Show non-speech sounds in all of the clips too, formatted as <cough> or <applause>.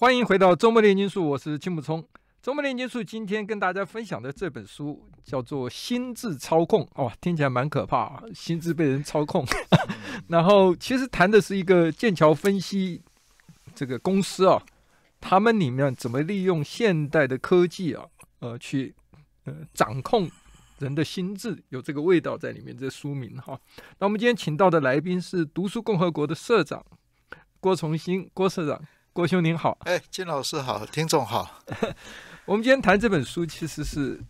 欢迎回到周末炼金术，我是金木冲。周末炼金术今天跟大家分享的这本书叫做《心智操控》，哦，听起来蛮可怕，啊，心智被人操控。<laughs> 然后其实谈的是一个剑桥分析这个公司啊，他们里面怎么利用现代的科技啊，呃，去呃掌控人的心智，有这个味道在里面。这书名哈。那我们今天请到的来宾是读书共和国的社长郭崇新，郭社长。郭兄您好，哎，金老师好，听众好。<laughs> 我们今天谈这本书，其实是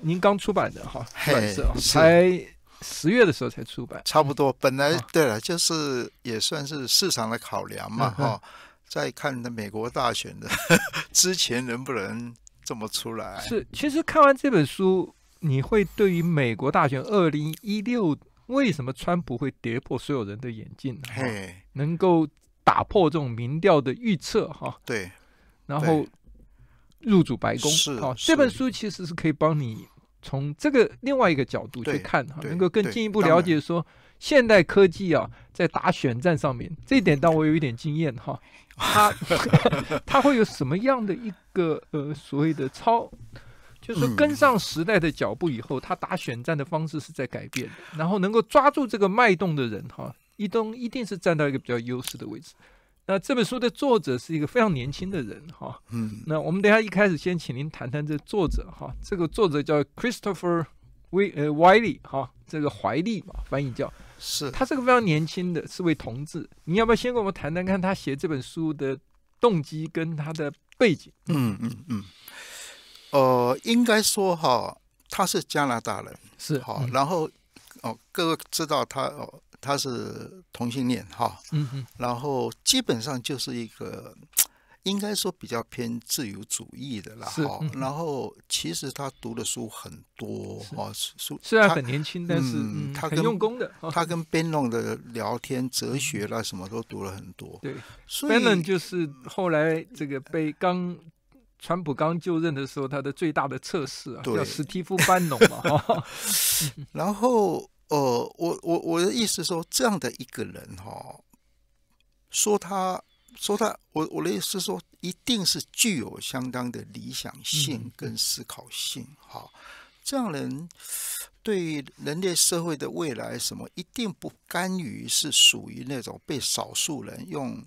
您刚出版的哈，是才十月的时候才出版，差不多。本来对了，就是也算是市场的考量嘛哈，在看的美国大选的 <laughs> 之前能不能这么出来。是，其实看完这本书，你会对于美国大选二零一六为什么川普会跌破所有人的眼镜呢？嘿，能够。打破这种民调的预测哈，对，然后入主白宫是好，这本书其实是可以帮你从这个另外一个角度去看哈，能够更进一步了解说现代科技啊在打选战上面这一点，当我有一点经验哈，他 <laughs> 他 <laughs> 会有什么样的一个呃所谓的超，就是跟上时代的脚步以后，他打选战的方式是在改变的，然后能够抓住这个脉动的人哈。伊东一定是站到一个比较优势的位置。那这本书的作者是一个非常年轻的人，哈，嗯。那我们等下一开始先请您谈谈这作者，哈，这个作者叫 Christopher We 呃 w i l i y 哈，这个怀利嘛，翻译叫是。他是个非常年轻的，是位同志。你要不要先跟我们谈谈看他写这本书的动机跟他的背景？嗯嗯嗯。呃，应该说哈，他是加拿大人，是好。然后哦，各位知道他哦。他是同性恋哈，嗯嗯，然后基本上就是一个，应该说比较偏自由主义的啦，哈。然后其实他读的书很多哈，书虽然很年轻，但是他很用功的。他跟 b e n n o n 的聊天，哲学啦什么都读了很多。对，b e n n o n 就是后来这个被刚川普刚就任的时候，他的最大的测试啊，叫史蒂夫班农嘛哈。<laughs> 然后。呃，我我我的意思说，这样的一个人哈，说他说他，我我的意思是说，一定是具有相当的理想性跟思考性哈，这样人对人类社会的未来什么，一定不甘于是属于那种被少数人用。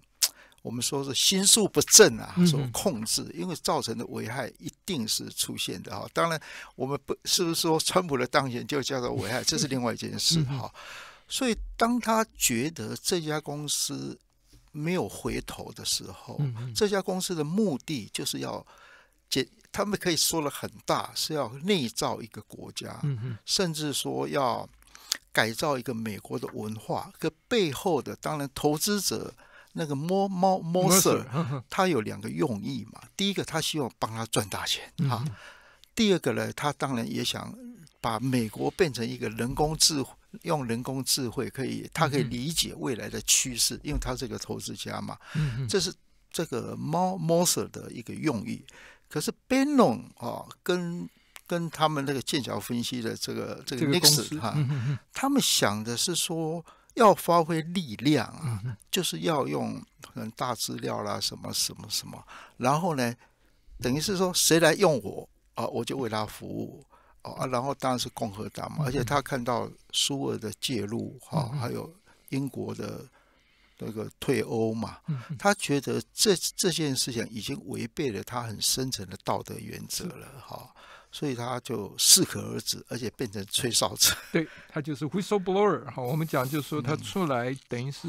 我们说是心术不正啊，所控制，因为造成的危害一定是出现的哈。当然，我们不是不是说川普的当选就叫做危害，这是另外一件事哈。所以，当他觉得这家公司没有回头的时候，这家公司的目的就是要解，他们可以说的很大，是要内造一个国家，甚至说要改造一个美国的文化。可背后的当然投资者。那个摸猫摸 s i r 他有两个用意嘛。第一个，他希望帮他赚大钱啊。第二个呢，他当然也想把美国变成一个人工智慧，用人工智慧可以，他可以理解未来的趋势，因为他是个投资家嘛。嗯这是这个猫猫 s i r 的一个用意。可是 Beno 啊，跟跟他们那个剑桥分析的这个这个公司哈，他们想的是说。要发挥力量啊，就是要用很大资料啦，什么什么什么，然后呢，等于是说谁来用我啊，我就为他服务啊，然后当然是共和党嘛，而且他看到苏俄的介入哈，还有英国的那个退欧嘛，他觉得这这件事情已经违背了他很深层的道德原则了哈。所以他就适可而止，而且变成吹哨者。<laughs> 对他就是 whistle blower 哈，我们讲就是说他出来等于是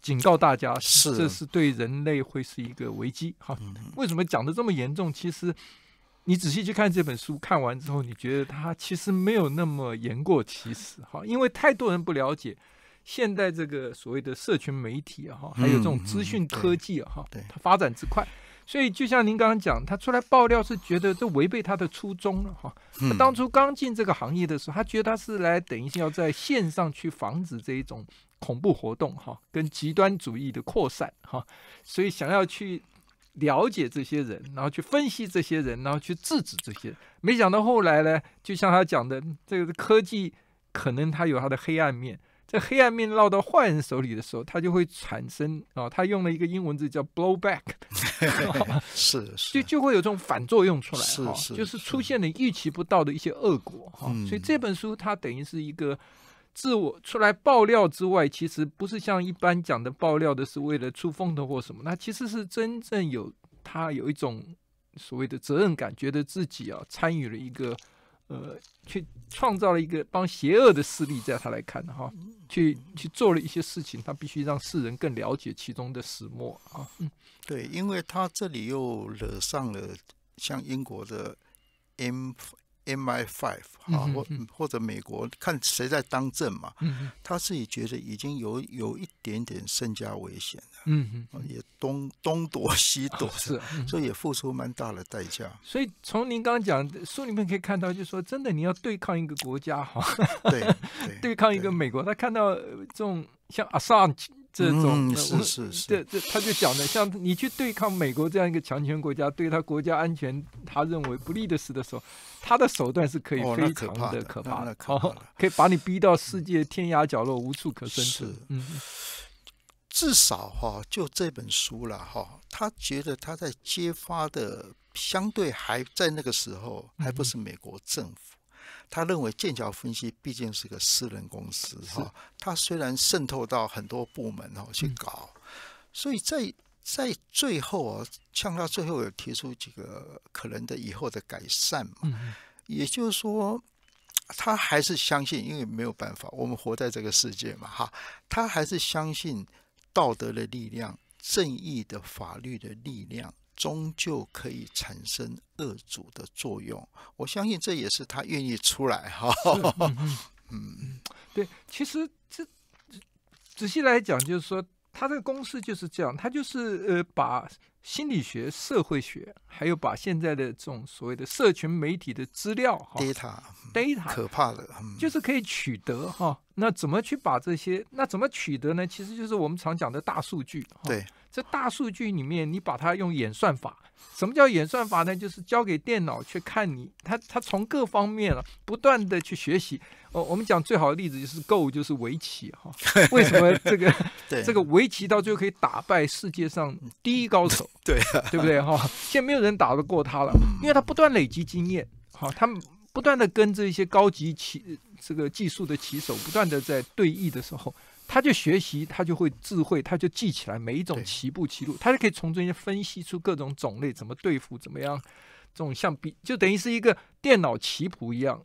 警告大家，是这是对人类会是一个危机哈。为什么讲的这么严重？其实你仔细去看这本书，看完之后你觉得他其实没有那么言过其实哈，因为太多人不了解现在这个所谓的社群媒体哈，还有这种资讯科技哈，它发展之快。所以，就像您刚刚讲，他出来爆料是觉得这违背他的初衷了哈。他当初刚进这个行业的时候，他觉得他是来等一下要在线上去防止这一种恐怖活动哈，跟极端主义的扩散哈，所以想要去了解这些人，然后去分析这些人，然后去制止这些。没想到后来呢，就像他讲的，这个科技可能它有它的黑暗面。在黑暗面落到坏人手里的时候，他就会产生啊，他用了一个英文字叫 “blowback”，<laughs> 是，<laughs> 就就会有这种反作用出来哈，就是出现了预期不到的一些恶果哈。所以这本书它等于是一个自我出来爆料之外，其实不是像一般讲的爆料的是为了出风头或什么，那其实是真正有他有一种所谓的责任感，觉得自己啊参与了一个。呃，去创造了一个帮邪恶的势力，在他来看呢，哈，去去做了一些事情，他必须让世人更了解其中的始末啊。对，因为他这里又惹上了像英国的 M。Mi Five 啊，或或者美国看谁在当政嘛，他自己觉得已经有有一点点身家危险了，嗯哼，也东 <laughs> 东躲西躲，<laughs> 是，<laughs> 所以也付出蛮大的代价。所以从您刚刚讲书里面可以看到，就是说真的，你要对抗一个国家，哈，对，对抗一个美国，他看到这种像阿 s n 这种是是是，这这他就讲的，像你去对抗美国这样一个强权国家，对他国家安全他认为不利的事的时候，他的手段是可以非常的可怕的，好，可以把你逼到世界天涯角落无处可生是。嗯，至少哈，就这本书了哈，他觉得他在揭发的相对还在那个时候还不是美国政府。他认为剑桥分析毕竟是个私人公司哈，它虽然渗透到很多部门哈去搞，所以在在最后啊，像他最后有提出几个可能的以后的改善嘛，也就是说，他还是相信，因为没有办法，我们活在这个世界嘛哈，他还是相信道德的力量、正义的法律的力量。终究可以产生恶主的作用，我相信这也是他愿意出来哈。嗯嗯，对，其实这仔细来讲，就是说他这个公司就是这样，他就是呃把心理学、社会学，还有把现在的这种所谓的社群媒体的资料哈，data data 可怕的，就是可以取得哈。那怎么去把这些？那怎么取得呢？其实就是我们常讲的大数据。对。这大数据里面，你把它用演算法，什么叫演算法呢？就是交给电脑去看你，它它从各方面啊，不断的去学习。哦，我们讲最好的例子就是 Go，就是围棋哈。<laughs> 为什么这个 <laughs> 这个围棋到最后可以打败世界上第一高手？<laughs> 对，对不对哈？现在没有人打得过他了，因为他不断累积经验，好，他不断的跟这些高级棋这个技术的棋手不断的在对弈的时候。他就学习，他就会智慧，他就记起来每一种棋步、棋路，他就可以从中间分析出各种种类怎么对付，怎么样这种像比就等于是一个电脑棋谱一样。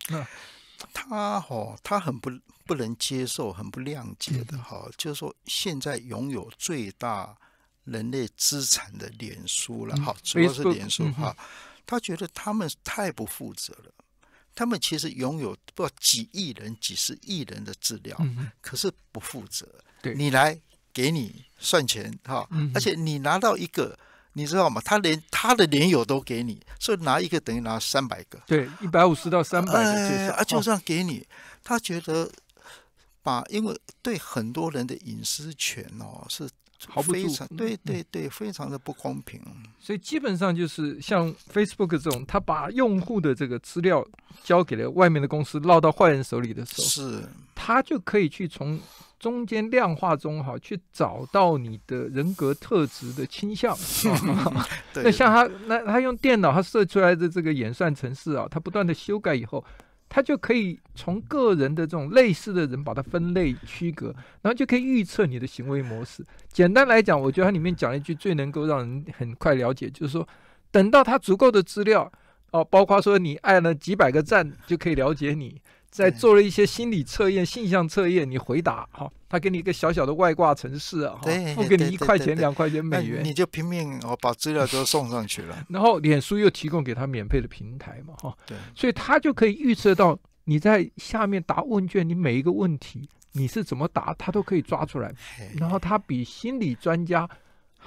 他哈，他很不不能接受，很不谅解的哈，就是说现在拥有最大人类资产的脸书了哈，主要是脸书哈，他觉得他们太不负责了。他们其实拥有不几亿人、几十亿人的资料，可是不负责。对你来给你算钱哈，而且你拿到一个，你知道吗？他连他的连友都给你，所以拿一个等于拿三百个，对，一百五十到三百个就算，就算给你。他觉得把，因为对很多人的隐私权哦是。毫非常对对对，非常的不公平。所以基本上就是像 Facebook 这种，他把用户的这个资料交给了外面的公司，落到坏人手里的时候，是，他就可以去从中间量化中哈去找到你的人格特质的倾向。<laughs> 那像他，那他用电脑他设出来的这个演算程式啊，他不断的修改以后。他就可以从个人的这种类似的人把它分类区隔，然后就可以预测你的行为模式。简单来讲，我觉得它里面讲了一句最能够让人很快了解，就是说，等到他足够的资料，哦，包括说你按了几百个赞，就可以了解你。在做了一些心理测验、性向测验，你回答哈，他给你一个小小的外挂城市啊，哈，付给你一块钱、两块钱美元，你就拼命哦把资料都送上去了，然后脸书又提供给他免费的平台嘛，哈，对，所以他就可以预测到你在下面答问卷，你每一个问题你是怎么答，他都可以抓出来，然后他比心理专家。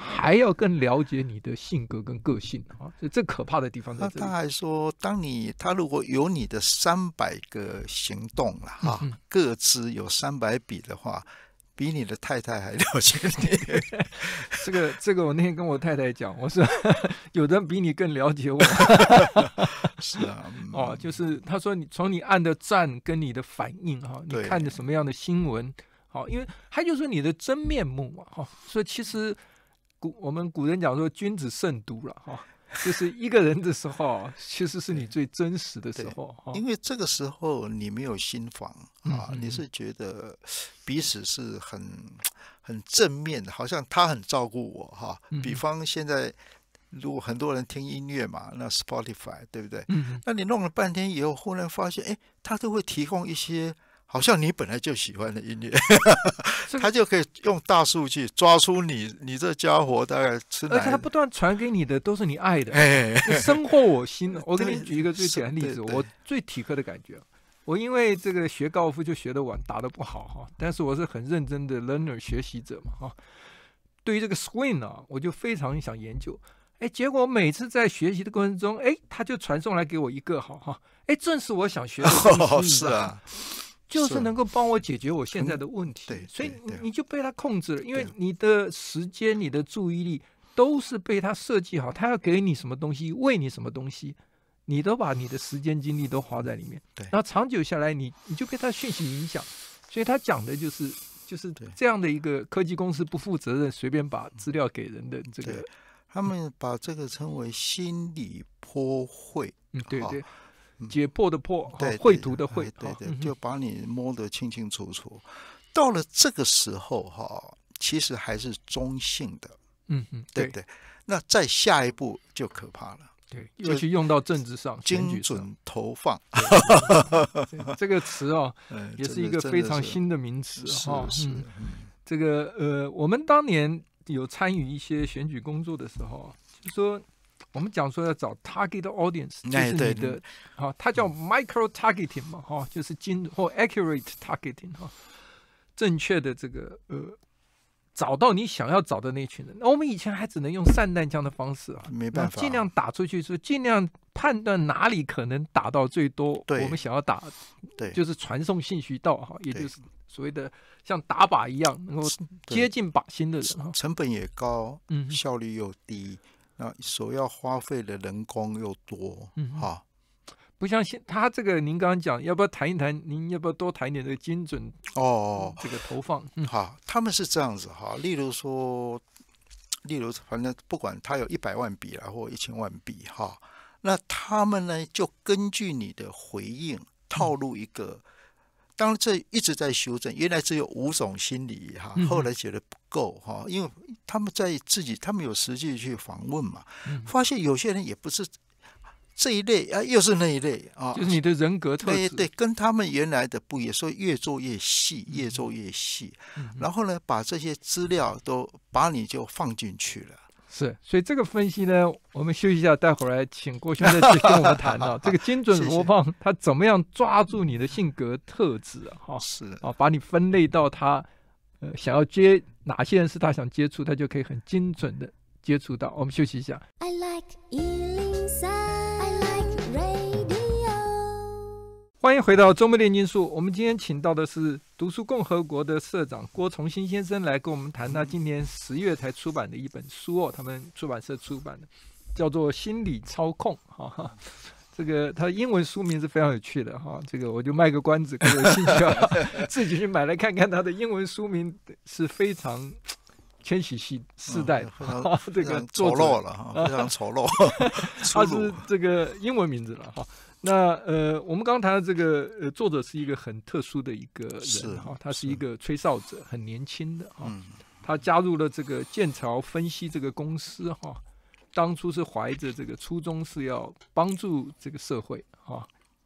还要更了解你的性格跟个性啊，所以最可怕的地方。那他还说，当你他如果有你的三百个行动了啊，各自有三百笔的话，比你的太太还了解你。这 <laughs> 个这个，我那天跟我太太讲，我说 <laughs> 有的比你更了解我。<laughs> 是啊，哦，就是他说你从你按的赞跟你的反应哈，你看着什么样的新闻，好，因为他就说你的真面目嘛，哈，所以其实。古我们古人讲说君子慎独了哈，就是一个人的时候，其实是你最真实的时候。因为这个时候你没有心房啊，你是觉得彼此是很很正面，的，好像他很照顾我哈。比方现在如果很多人听音乐嘛，那 Spotify 对不对？嗯，那你弄了半天以后，忽然发现，哎，他都会提供一些。好像你本来就喜欢的音乐，他就可以用大数据抓出你，你这家伙大概吃。而且他不断传给你的都是你爱的，深获我心。我给你举一个最简单例子，我最体刻的感觉，我因为这个学高尔夫就学的晚，打的不好哈。但是我是很认真的 learner 学习者嘛哈。对于这个 swing 呢，我就非常想研究。哎，结果每次在学习的过程中，哎，他就传送来给我一个好哈。哎，正是我想学的。<laughs> 是啊。就是能够帮我解决我现在的问题，对，所以你就被他控制了，因为你的时间、你的注意力都是被他设计好，他要给你什么东西，喂你什么东西，你都把你的时间精力都花在里面。对，那长久下来，你你就被他讯息影响。所以他讲的就是就是这样的一个科技公司不负责任，随便把资料给人的这个。他们把这个称为心理破会。嗯，对对。解破的破，绘图的绘，对对，就把你摸得清清楚楚。到了这个时候哈，其实还是中性的，嗯嗯，对不对？那再下一步就可怕了，对，尤其用到政治上，精准投放，这个词哦，<laughs> 也是一个非常新的名词哈。这个呃，我们当年有参与一些选举工作的时候，就说。我们讲说要找 target audience，就是你的，啊，它叫 micro targeting 嘛，哈，就是精或 accurate targeting 哈，正确的这个呃，找到你想要找的那群人。那我们以前还只能用散弹枪的方式啊，没办法，尽量打出去，说尽量判断哪里可能打到最多，我们想要打，对，就是传送信息到哈，也就是所谓的像打靶一样，能够接近靶心的人哈，成本也高，嗯，效率又低。那所要花费的人工又多，嗯哈，不像现他这个，您刚刚讲要不要谈一谈？您要不要多谈一点这个精准哦？这个投放，好，他们是这样子哈。例如说，例如反正不管他有一百万笔啊，或一千万笔哈，那他们呢就根据你的回应，套路一个。当这一直在修正。原来只有五种心理哈，后来觉得不够哈，因为他们在自己，他们有实际去访问嘛，发现有些人也不是这一类啊，又是那一类啊，就是你的人格特质，对，跟他们原来的不一样，所以越做越细，越做越细，然后呢，把这些资料都把你就放进去了。是，所以这个分析呢，我们休息一下，待会儿来请郭兄再去 <laughs> 跟我们谈啊。这个精准投放，他怎么样抓住你的性格特质啊？哈，是啊，把你分类到他，呃，想要接哪些人是他想接触，他就可以很精准的接触到。我们休息一下。I like 欢迎回到周末炼金术。我们今天请到的是读书共和国的社长郭崇新先生来跟我们谈他今年十月才出版的一本书哦，他们出版社出版的，叫做《心理操控》哈。这个他英文书名是非常有趣的哈，这个我就卖个关子，更有兴趣自己去买来看看他的英文书名是非常千禧系世代，这个丑陋了哈，非常丑陋，<laughs> 他是这个英文名字了哈。那呃，我们刚刚谈的这个呃，作者是一个很特殊的一个人哈，他是一个吹哨者，很年轻的哈，他加入了这个建桥分析这个公司哈，当初是怀着这个初衷是要帮助这个社会。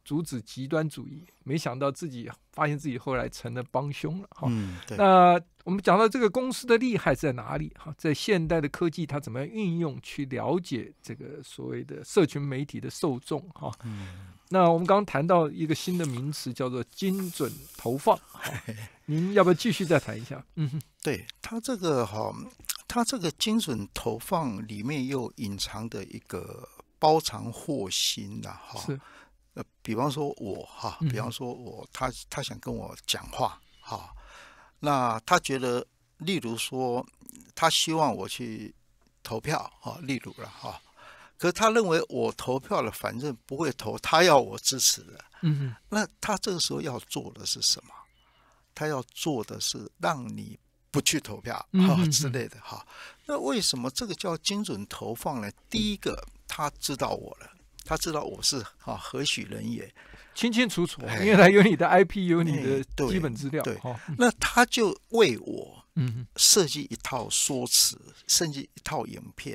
阻止极端主义，没想到自己发现自己后来成了帮凶了哈。嗯，那我们讲到这个公司的厉害在哪里哈？在现代的科技，它怎么样运用去了解这个所谓的社群媒体的受众哈？嗯。那我们刚谈到一个新的名词叫做精准投放，您要不要继续再谈一下？嗯，对它这个哈，它这个精准投放里面又隐藏的一个包藏祸心了哈。比方说我哈，比方说我他他想跟我讲话哈，那他觉得，例如说他希望我去投票啊，例如了哈，可他认为我投票了，反正不会投，他要我支持的，嗯，那他这个时候要做的是什么？他要做的是让你不去投票啊之类的哈。那为什么这个叫精准投放呢？第一个，他知道我了。他知道我是啊何许人也，清清楚楚。原来有你的 IP，有你的基本资料。对，那他就为我嗯设计一套说辞，甚至一套影片，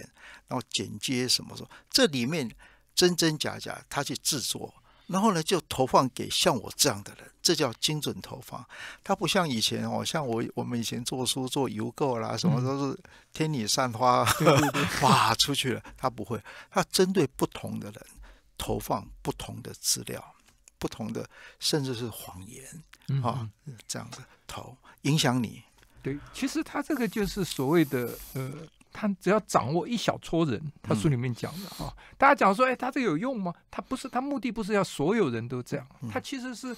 然后剪接什么什么，这里面真真假假，他去制作，然后呢就投放给像我这样的人，这叫精准投放。他不像以前哦，像我我们以前做书做邮购啦，什么都是天女散花哇 <laughs> 出去了，他不会，他针对不同的人。投放不同的资料，不同的甚至是谎言啊，这样子投影响你。对，其实他这个就是所谓的呃，他只要掌握一小撮人，他书里面讲的啊，大家讲说，哎，他这有用吗？他不是，他目的不是要所有人都这样，他其实是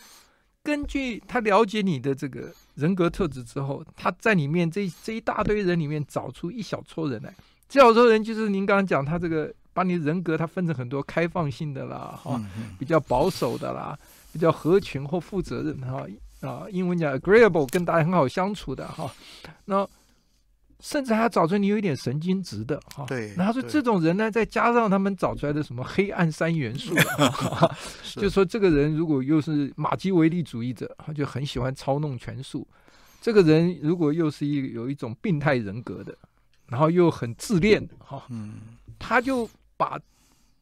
根据他了解你的这个人格特质之后，他在里面这这一大堆人里面找出一小撮人来，这小撮人就是您刚刚讲他这个。把你人格它分成很多开放性的啦，哈，比较保守的啦，比较合群或负责任哈啊，英文讲 agreable，e 跟大家很好相处的哈。那甚至还找出你有一点神经质的哈。对。然后说这种人呢，再加上他们找出来的什么黑暗三元素，<laughs> 就说这个人如果又是马基维利主义者，他就很喜欢操弄权术。这个人如果又是一有一种病态人格的，然后又很自恋哈，嗯，他就。把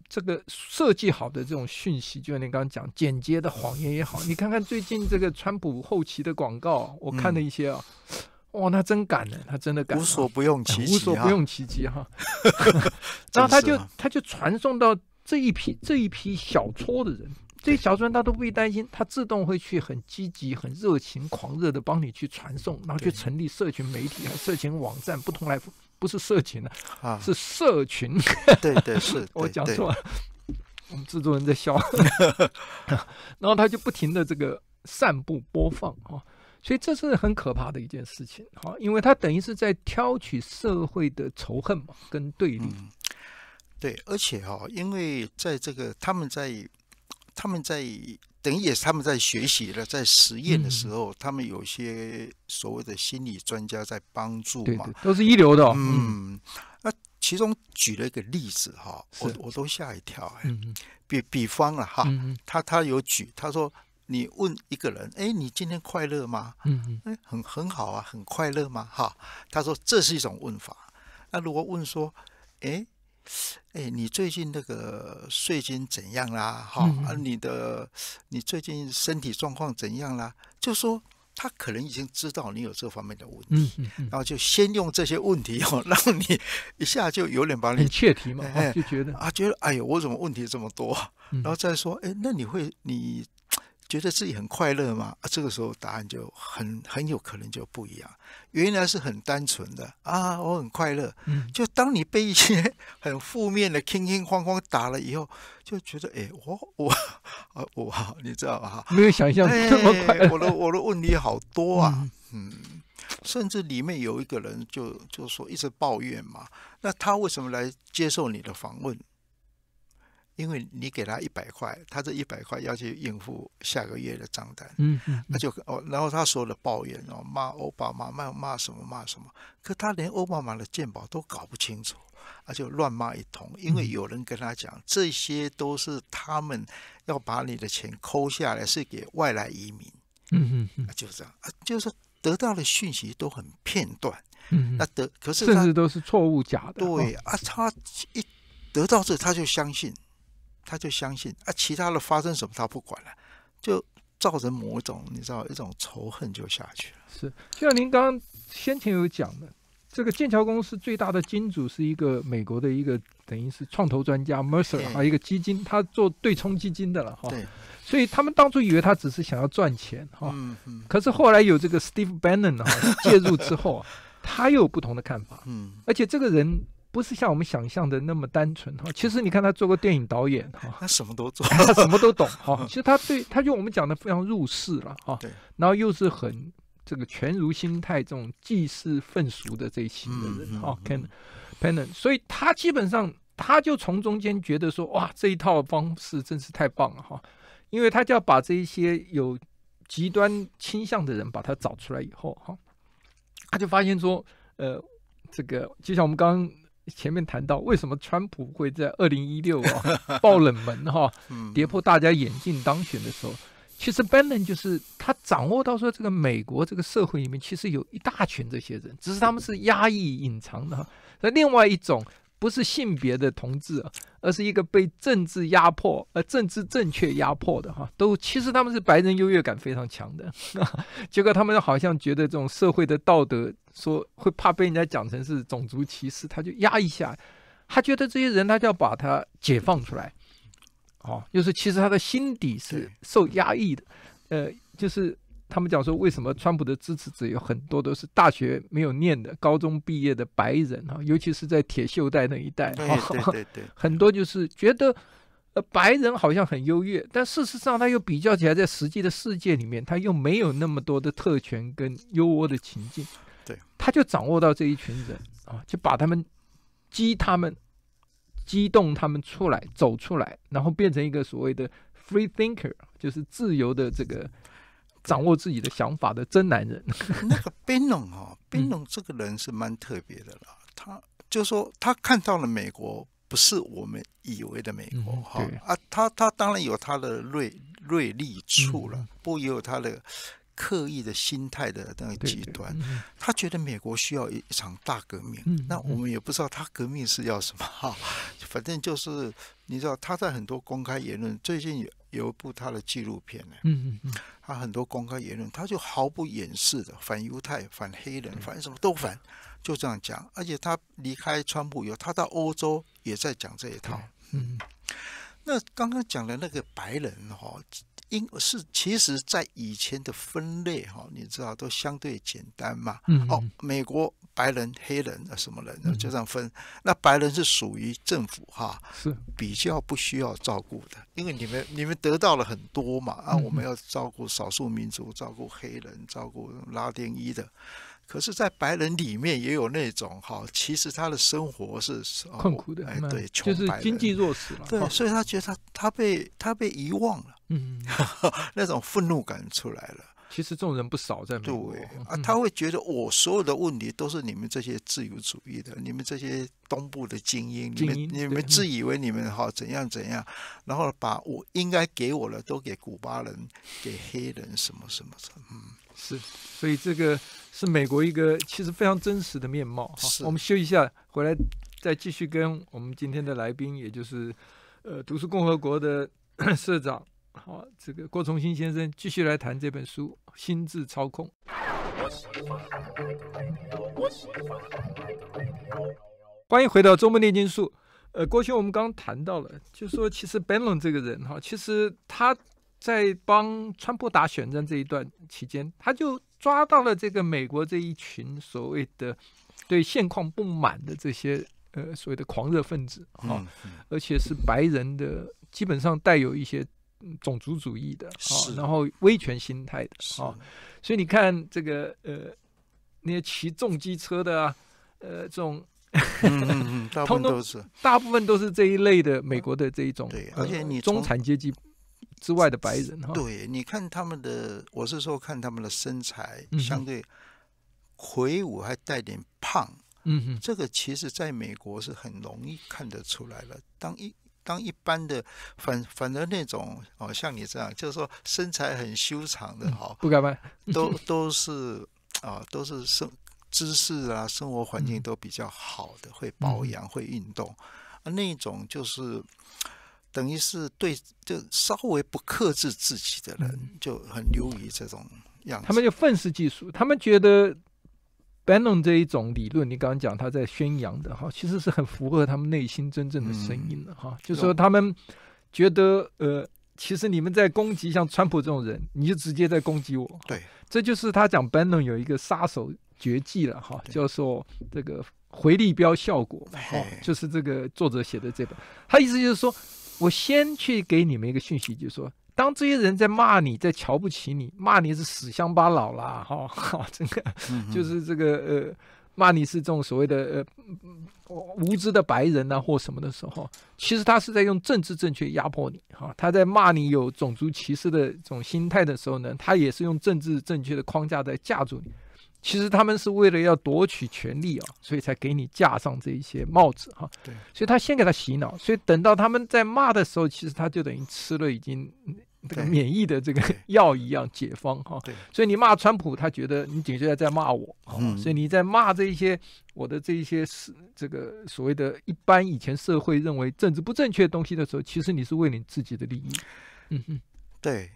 这个设计好的这种讯息，就像你刚刚讲，简洁的谎言也好。你看看最近这个川普后期的广告，我看了一些啊，哇，他真敢呢！他真的敢，无所不用其极啊，无所不用其极哈。<laughs> 然后他就他就传送到这一批这一批小撮的人，这些小撮人他都不必担心，他自动会去很积极、很热情、狂热的帮你去传送，然后去成立社群媒体和社群网站，不同来。不是社群啊，是社群。对对是，<laughs> 我讲错了。我们制作人在笑，<laughs> 然后他就不停的这个散布播放啊，所以这是很可怕的一件事情啊，因为他等于是在挑取社会的仇恨嘛，跟对立。嗯，对，而且哈，因为在这个他们在。他们在等于也是他们在学习了，在实验的时候，他们有些所谓的心理专家在帮助嘛，都是一流的。嗯，那其中举了一个例子哈，我我都吓一跳哎。嗯比比方了哈，他他有举，他说你问一个人，哎，你今天快乐吗？嗯嗯。哎，很很好啊，很快乐吗？哈，他说这是一种问法。那如果问说，哎。哎，你最近那个税金怎样啦？哈，你的你最近身体状况怎样啦？就说他可能已经知道你有这方面的问题，然后就先用这些问题哦，让你 <laughs> 一下就有点把你切题嘛，就觉得啊，觉得哎呦，我怎么问题这么多？然后再说，哎，那你会你。觉得自己很快乐吗？这个时候答案就很很有可能就不一样。原来是很单纯的啊，我很快乐。嗯，就当你被一些很负面的、轻轻慌慌打了以后，就觉得哎，我我我，你知道吧？没有想象这么快。我的我的问题好多啊。嗯，甚至里面有一个人就就说一直抱怨嘛。那他为什么来接受你的访问？因为你给他一百块，他这一百块要去应付下个月的账单，嗯嗯，那就哦，然后他所有的抱怨哦，骂奥巴马，骂骂什么骂什么，可他连奥巴马的鉴宝都搞不清楚，他就乱骂一通。因为有人跟他讲，这些都是他们要把你的钱扣下来，是给外来移民，嗯嗯就是这样，就是得到的讯息都很片段，嗯那得可是甚至都是错误假的，对啊，他一得到这他就相信。他就相信啊，其他的发生什么他不管了，就造成某种你知道一种仇恨就下去了。是就像您刚刚先前有讲的，这个剑桥公司最大的金主是一个美国的一个等于是创投专家 Mercer 啊，一个基金，他做对冲基金的了哈。对。所以他们当初以为他只是想要赚钱哈。嗯嗯。可是后来有这个 Steve Bannon 哈介入之后，<laughs> 他又有不同的看法。嗯。而且这个人。不是像我们想象的那么单纯哈，其实你看他做过电影导演哈，<laughs> 他什么都做，<laughs> 他什么都懂哈。其实他对他就我们讲的非常入世了哈，对，然后又是很这个全如心态这种济世粪俗的这一型的人哈，Pen Pen，所以他基本上他就从中间觉得说哇这一套方式真是太棒了哈，因为他就要把这一些有极端倾向的人把他找出来以后哈，他就发现说呃这个就像我们刚刚。前面谈到为什么川普会在二零一六啊爆冷门哈，<laughs> 跌破大家眼镜当选的时候，其实 Bannon 就是他掌握到说这个美国这个社会里面其实有一大群这些人，只是他们是压抑隐藏的哈。那另外一种不是性别的同志，而是一个被政治压迫，呃，政治正确压迫的哈，都其实他们是白人优越感非常强的，<laughs> 结果他们好像觉得这种社会的道德。说会怕被人家讲成是种族歧视，他就压一下。他觉得这些人，他就要把他解放出来。哦，就是其实他的心底是受压抑的。呃，就是他们讲说，为什么川普的支持者有很多都是大学没有念的、高中毕业的白人啊？尤其是在铁锈带那一带对对对，<laughs> 很多就是觉得呃，白人好像很优越，但事实上他又比较起来，在实际的世界里面，他又没有那么多的特权跟优渥的情境。他就掌握到这一群人啊，就把他们激他们、激动他们出来，走出来，然后变成一个所谓的 free thinker，就是自由的这个掌握自己的想法的真男人。<laughs> 那个 b e 啊，o n 这个人是蛮特别的啦，他就说他看到了美国不是我们以为的美国哈啊，他他当然有他的锐锐利处了，不也有他的。刻意的心态的那个极端，他觉得美国需要一场大革命。那我们也不知道他革命是要什么哈，<laughs> 反正就是你知道他在很多公开言论，最近有有一部他的纪录片呢。嗯嗯嗯，他很多公开言论，他就毫不掩饰的反犹太、反黑人、反什么都反，就这样讲。而且他离开川普以后，他到欧洲也在讲这一套。嗯，那刚刚讲的那个白人哈。因是，其实，在以前的分类哈，你知道都相对简单嘛。哦，美国白人、黑人啊，什么人就这样分？那白人是属于政府哈，是比较不需要照顾的，因为你们你们得到了很多嘛啊，我们要照顾少数民族，照顾黑人，照顾拉丁裔的。可是，在白人里面也有那种哈，其实他的生活是困苦的，对，就是经济弱势了。对，所以他觉得他他被他被遗忘了，嗯，<laughs> 那种愤怒感出来了。其实这种人不少在美国。对啊，他会觉得我所有的问题都是你们这些自由主义的，你们这些东部的精英，你们你们自以为你们哈怎样怎样，然后把我应该给我的都给古巴人、给黑人什么什么的，嗯。是，所以这个是美国一个其实非常真实的面貌。好，我们休息一下，回来再继续跟我们今天的来宾，也就是呃读书共和国的 <coughs> 社长，好，这个郭崇新先生继续来谈这本书《心智操控》。欢迎回到周末炼金术。呃，郭兄，我们刚谈到了，就说其实 Benon 这个人哈，其实他。在帮川普打选战这一段期间，他就抓到了这个美国这一群所谓的对现况不满的这些呃所谓的狂热分子啊，而且是白人的，基本上带有一些种族主义的，然后威权心态的啊。所以你看这个呃那些骑重机车的啊，呃这种，嗯嗯嗯，<laughs> 大部分都是大部分都是这一类的美国的这一种，对，而且你中产阶级。之外的白人哈，对，你看他们的，我是说看他们的身材相对魁梧，还带点胖，嗯哼，这个其实在美国是很容易看得出来的。当一当一般的反反正那种哦，像你这样，就是说身材很修长的哈，不敢卖，都 <laughs> 都是啊，都是生姿势啊，生活环境都比较好的，会保养，会运动，啊，那种就是。等于是对，就稍微不克制自己的人就很流于这种样子。他们就愤世嫉俗，他们觉得 Bannon 这一种理论，你刚刚讲他在宣扬的哈，其实是很符合他们内心真正的声音的哈。就说他们觉得，呃，其实你们在攻击像川普这种人，你就直接在攻击我。对，这就是他讲 Bannon 有一个杀手绝技了哈，叫做这个回力标效果。哦，就是这个作者写的这本，他意思就是说。我先去给你们一个讯息，就是说当这些人在骂你在瞧不起你，骂你是死乡巴佬啦，<laughs> 哈，哈、这个就是这个呃，骂你是这种所谓的呃无知的白人呐或什么的时候，其实他是在用政治正确压迫你哈，他在骂你有种族歧视的这种心态的时候呢，他也是用政治正确的框架在架住你。其实他们是为了要夺取权力啊，所以才给你架上这一些帽子哈。对，所以他先给他洗脑，所以等到他们在骂的时候，其实他就等于吃了已经这个免疫的这个药一样，解方哈。对，所以你骂川普，他觉得你紧接着在骂我。嗯，所以你在骂这一些我的这一些是这个所谓的一般以前社会认为政治不正确的东西的时候，其实你是为你自己的利益。嗯哼，对。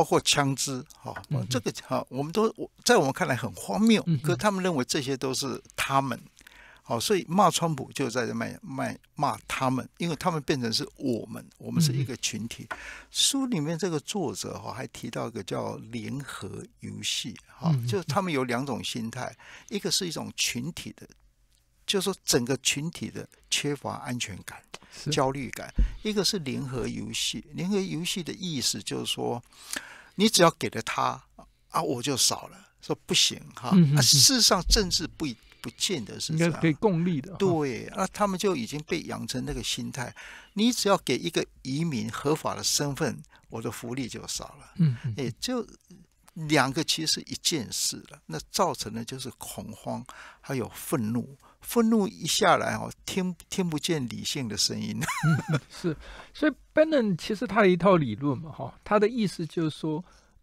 包括枪支哈，这个哈，我们都在我们看来很荒谬，可他们认为这些都是他们，好，所以骂川普就在这骂骂骂他们，因为他们变成是我们，我们是一个群体。书里面这个作者哈还提到一个叫联合游戏哈，就他们有两种心态，一个是一种群体的。就是整个群体的缺乏安全感、焦虑感。一个是联合游戏，联合游戏的意思就是说，你只要给了他啊，我就少了。说不行哈，事实上政治不不见得是这样，给共利的。对，那他们就已经被养成那个心态：，你只要给一个移民合法的身份，我的福利就少了。嗯，也就两个其实是一件事了。那造成的就是恐慌，还有愤怒。愤怒一下来哦，听听不见理性的声音。<laughs> 是，所以 Bannon 其实他的一套理论嘛，哈，他的意思就是说，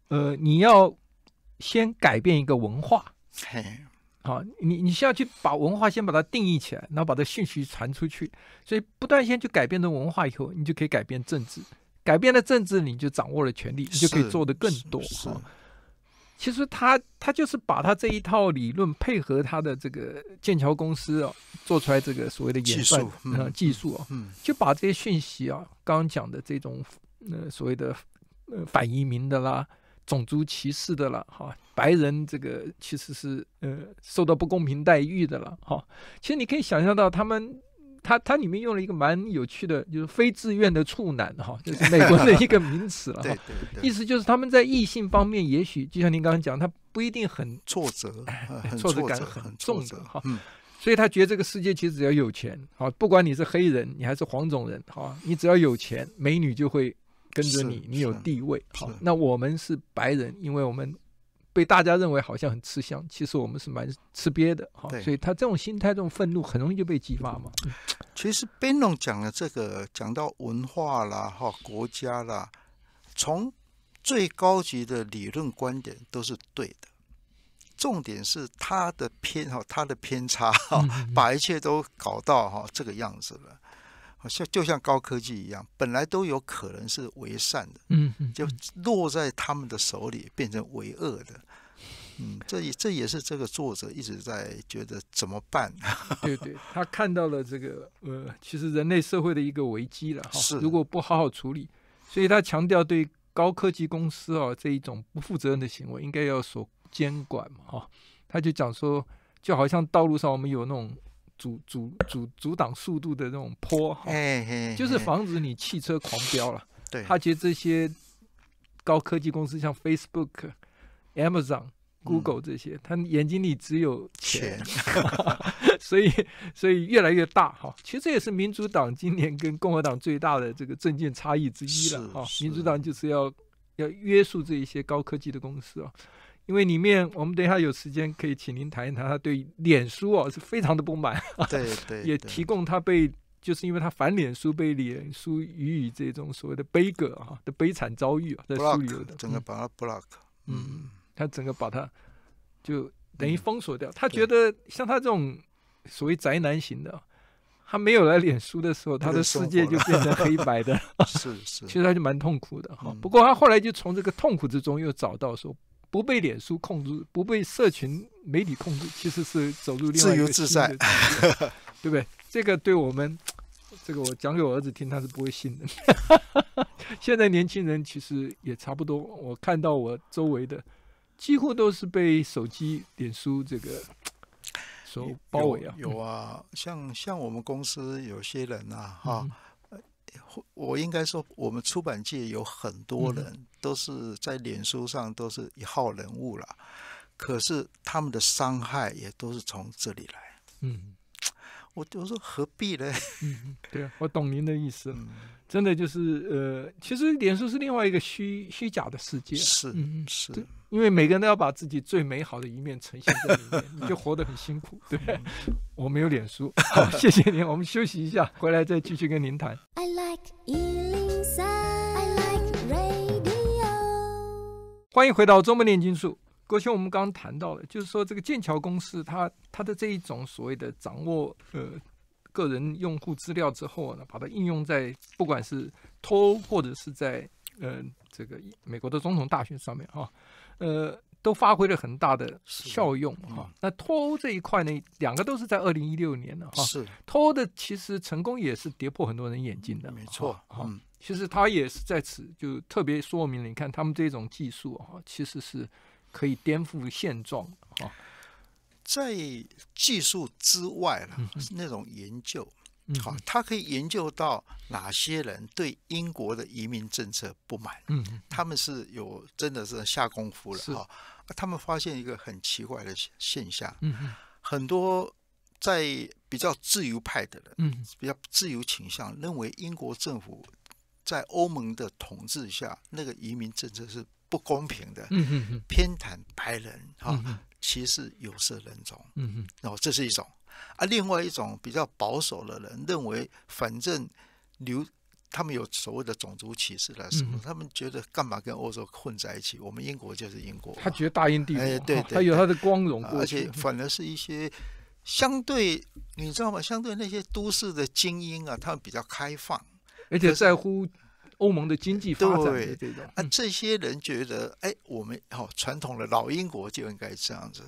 呃，你要先改变一个文化，嘿，好，你你需要去把文化先把它定义起来，然后把它讯息传出去。所以不断先去改变的文化以后，你就可以改变政治，改变了政治，你就掌握了权力，你就可以做的更多。是。其实他他就是把他这一套理论配合他的这个剑桥公司啊，做出来这个所谓的技术啊技术啊，就把这些讯息啊，刚讲的这种呃所谓的呃反移民的啦，种族歧视的啦、哈，白人这个其实是呃受到不公平待遇的啦，哈，其实你可以想象到他们。他他里面用了一个蛮有趣的，就是非自愿的处男哈，就是美国的一个名词了，<laughs> 意思就是他们在异性方面，也许就像您刚刚讲，他不一定很挫折，挫折感很重的哈，所以他觉得这个世界其实只要有钱，好，不管你是黑人，你还是黄种人，好，你只要有钱，美女就会跟着你，你有地位好，那我们是白人，因为我们。被大家认为好像很吃香，其实我们是蛮吃瘪的哈。所以，他这种心态、这种愤怒很容易就被激发嘛。其实 b e n o 讲的这个，讲到文化啦、哈国家啦，从最高级的理论观点都是对的。重点是他的偏哈，他的偏差哈，把一切都搞到哈这个样子了，好像就像高科技一样，本来都有可能是为善的，嗯嗯，就落在他们的手里变成为恶的。嗯，这也这也是这个作者一直在觉得怎么办？<laughs> 对对，他看到了这个呃，其实人类社会的一个危机了哈。是。如果不好好处理，所以他强调对高科技公司啊这一种不负责任的行为应该要所监管嘛哈。他就讲说，就好像道路上我们有那种阻阻阻阻挡速度的那种坡哈，就是防止你汽车狂飙了。对。他觉得这些高科技公司像 Facebook、Amazon。Google 这些，他眼睛里只有钱，<laughs> 所以所以越来越大哈。其实这也是民主党今年跟共和党最大的这个政见差异之一了哈。民主党就是要要约束这一些高科技的公司啊，因为里面我们等一下有时间可以请您谈一谈，他对脸书哦是非常的不满，对 <laughs> 对，也提供他被就是因为他反脸书被脸书予以这种所谓的悲歌啊的悲惨遭遇啊，在书里整个把它 block，嗯。他整个把他就等于封锁掉。他觉得像他这种所谓宅男型的，他没有来脸书的时候，他的世界就变成黑白的。<laughs> 是是，其实他就蛮痛苦的哈。不过他后来就从这个痛苦之中又找到说，不被脸书控制，不被社群媒体控制，其实是走入另自由自在，<laughs> 对不对？这个对我们，这个我讲给我儿子听，他是不会信的。<laughs> 现在年轻人其实也差不多，我看到我周围的。几乎都是被手机、脸书这个所包围啊！有啊，像像我们公司有些人呐，哈，我应该说，我们出版界有很多人都是在脸书上都是一号人物了，可是他们的伤害也都是从这里来。嗯。我我说何必呢？<laughs> 嗯，对啊，我懂您的意思，真的就是呃，其实脸书是另外一个虚虚假的世界，是，是因为每个人都要把自己最美好的一面呈现在里面，你就活得很辛苦。对，<laughs> 我没有脸书，好，谢谢您，我们休息一下，回来再继续跟您谈。欢迎回到《中末炼金术》。过去我们刚刚谈到了，就是说这个剑桥公司，它它的这一种所谓的掌握呃个人用户资料之后呢，把它应用在不管是脱欧或者是在呃这个美国的总统大选上面啊，呃，都发挥了很大的效用啊。那脱欧这一块呢，两个都是在二零一六年的啊。是脱欧的，其实成功也是跌破很多人眼镜的。没错，嗯，其实他也是在此就特别说明了，你看他们这种技术啊，其实是。可以颠覆现状在技术之外了，那种研究，好，他可以研究到哪些人对英国的移民政策不满？嗯，他们是有真的是下功夫了哈。他们发现一个很奇怪的现象，嗯，很多在比较自由派的人，嗯，比较自由倾向，认为英国政府在欧盟的统治下，那个移民政策是。不公平的，偏袒白人哈，歧视有色人种，嗯哼，哦，这是一种啊，另外一种比较保守的人认为，反正留他们有所谓的种族歧视的时候，他们觉得干嘛跟欧洲混在一起？我们英国就是英国，他觉得大英帝国，对，他有他的光荣而且反而是一些相对，你知道吗？相对那些都市的精英啊，他们比较开放，而且在乎。欧盟的经济发展这种啊，这些人觉得哎，我们哈传统的老英国就应该这样子。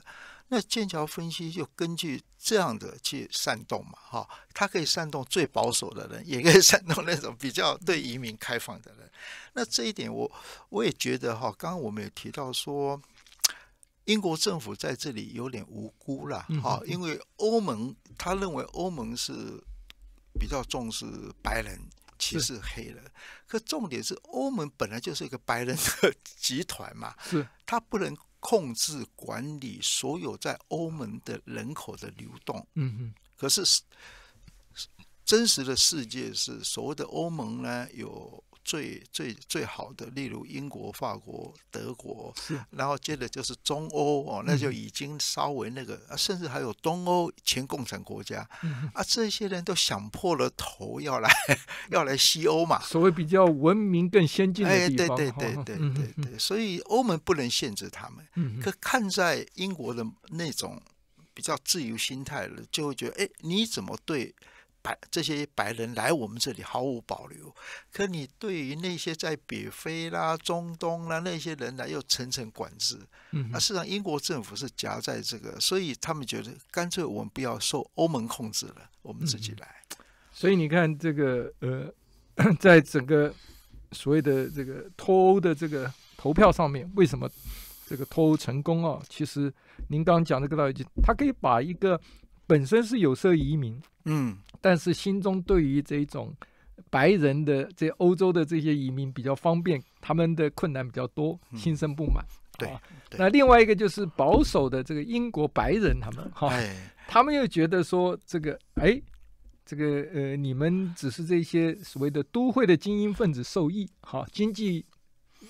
那剑桥分析就根据这样的去煽动嘛，哈，它可以煽动最保守的人，<laughs> 也可以煽动那种比较对移民开放的人。那这一点我我也觉得哈，刚刚我们也提到说，英国政府在这里有点无辜了哈，因为欧盟他认为欧盟是比较重视白人。歧视黑人，可重点是欧盟本来就是一个白人的 <laughs> 集团嘛，是他不能控制管理所有在欧盟的人口的流动。嗯哼，可是真实的世界是所谓的欧盟呢有。最最最好的，例如英国、法国、德国，然后接着就是中欧哦，那就已经稍微那个，甚至还有东欧前共产国家，啊，这些人都想破了头要来要来西欧嘛。所谓比较文明、更先进的地方。对对对对对对，所以欧盟不能限制他们。嗯可看在英国的那种比较自由心态，了，就会觉得哎，你怎么对？这些白人来我们这里毫无保留，可你对于那些在北非啦、中东啦那些人呢，又层层管制。嗯，那事实上英国政府是夹在这个，所以他们觉得干脆我们不要受欧盟控制了，我们自己来。所以你看，这个呃，<coughs> 在整个所谓的这个脱欧的这个投票上面，为什么这个脱欧成功啊？其实您刚刚讲那个道理，就他可以把一个。本身是有色移民，嗯，但是心中对于这种白人的这欧洲的这些移民比较方便，他们的困难比较多，心生不满。对，那另外一个就是保守的这个英国白人，他们哈，他们又觉得说这个，哎，这个呃，你们只是这些所谓的都会的精英分子受益，好经济。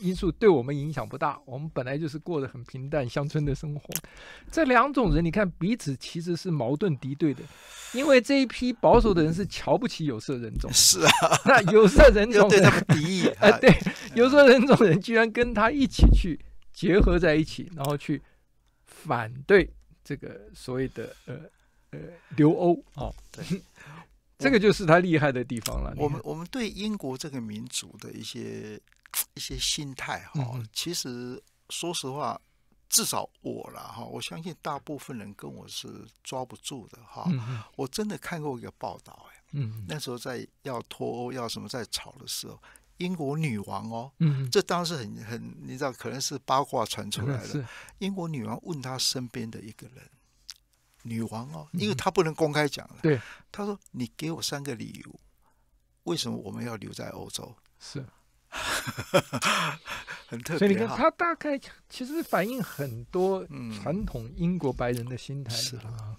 因素对我们影响不大，我们本来就是过得很平淡乡村的生活。这两种人，你看彼此其实是矛盾敌对的，因为这一批保守的人是瞧不起有色人种，是啊，那有色人种 <laughs> 对他敌意 <laughs> 啊，对有色人种人居然跟他一起去结合在一起，然后去反对这个所谓的呃呃留欧哦，对，<laughs> 这个就是他厉害的地方了。我们我们对英国这个民族的一些。一些心态哈，其实说实话，至少我了哈，我相信大部分人跟我是抓不住的哈。我真的看过一个报道嗯，那时候在要脱欧要什么在吵的时候，英国女王哦，这当时很很，你知道可能是八卦传出来的，英国女王问她身边的一个人，女王哦，因为她不能公开讲了，对，她说：“你给我三个理由，为什么我们要留在欧洲？”是。<laughs> 所以你看，他大概其实反映很多传统英国白人的心态是啊。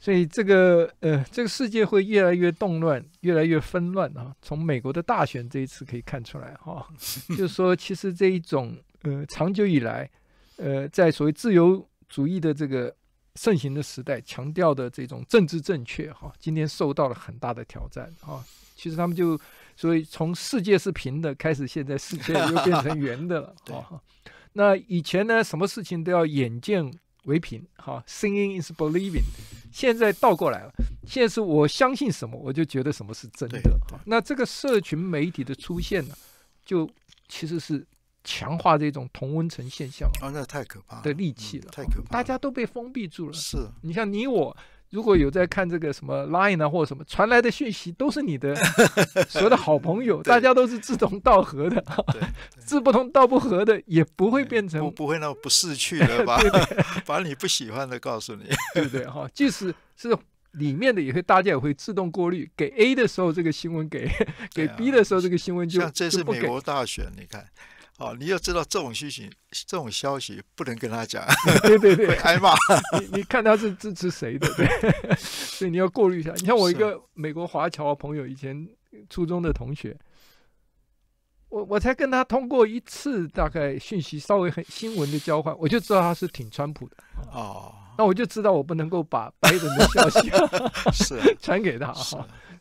所以这个呃，这个世界会越来越动乱，越来越纷乱啊。从美国的大选这一次可以看出来哈，<laughs> 就是说，其实这一种呃，长久以来呃，在所谓自由主义的这个盛行的时代，强调的这种政治正确哈，今天受到了很大的挑战啊。其实他们就。所以从世界是平的开始，现在世界又变成圆的了。<laughs> 对。那以前呢，什么事情都要眼见为凭。哈，Seeing is believing。现在倒过来了，现在是我相信什么，我就觉得什么是真的。那这个社群媒体的出现呢，就其实是强化这种同温层现象啊。那太可怕。的利器了。太可怕。大家都被封闭住了。是。你像你我。如果有在看这个什么 Line 啊，或者什么传来的讯息，都是你的 <laughs> 所谓的好朋友，大家都是志同道合的。志不同道不合的也不会变成。我不会那么不识趣的 <laughs> 吧？<laughs> 把你不喜欢的告诉你，对不对？哈，即使是里面的，也会大家也会自动过滤。给 A 的时候，这个新闻给给 B 的时候，这个新闻就像这是美国大选，你看。哦，你要知道这种消息，这种消息不能跟他讲，<laughs> 对对对，开挨骂。<laughs> 你你看他是支持谁的？对，<laughs> 所以你要过滤一下。你看我一个美国华侨朋友，以前初中的同学，我我才跟他通过一次大概讯息，稍微很新闻的交换，我就知道他是挺川普的。哦，那我就知道我不能够把白人的消息是传给他，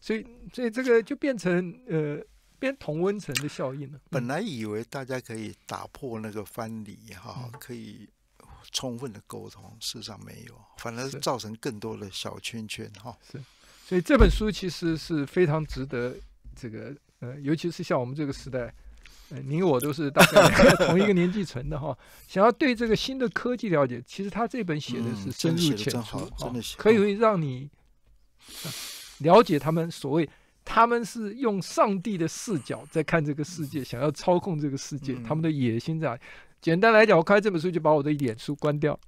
所以所以这个就变成呃。变同温层的效应了。本来以为大家可以打破那个藩篱哈，可以充分的沟通，事实上没有，反而是造成更多的小圈圈哈。是，所以这本书其实是非常值得这个呃，尤其是像我们这个时代，您我都是大家同一个年纪层的哈，<laughs> 想要对这个新的科技了解，其实他这本写的是深入浅出，真的可以让你了解他们所谓。他们是用上帝的视角在看这个世界，想要操控这个世界，他们的野心在。简单来讲，我看这本书就把我的脸书关掉。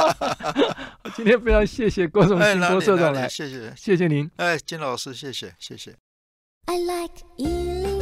<laughs> 今天非常谢谢郭总、金多社长来，谢谢谢谢您。哎，金老师，谢谢谢谢。I like